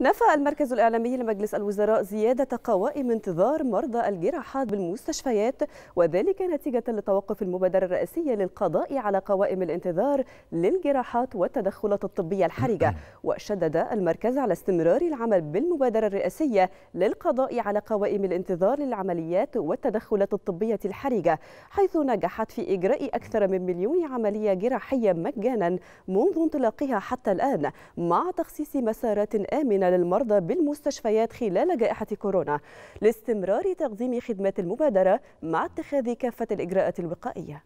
نفى المركز الإعلامي لمجلس الوزراء زيادة قوائم انتظار مرضى الجراحات بالمستشفيات وذلك نتيجة لتوقف المبادرة الرئاسية للقضاء على قوائم الانتظار للجراحات والتدخلات الطبية الحرجة وشدد المركز على استمرار العمل بالمبادرة الرئاسية للقضاء على قوائم الانتظار للعمليات والتدخلات الطبية الحرجة حيث نجحت في إجراء أكثر من مليون عملية جراحية مجانا منذ انطلاقها حتى الآن مع تخصيص مسارات آمنة للمرضى بالمستشفيات خلال جائحة كورونا لاستمرار تقديم خدمات المبادرة مع اتخاذ كافة الإجراءات الوقائية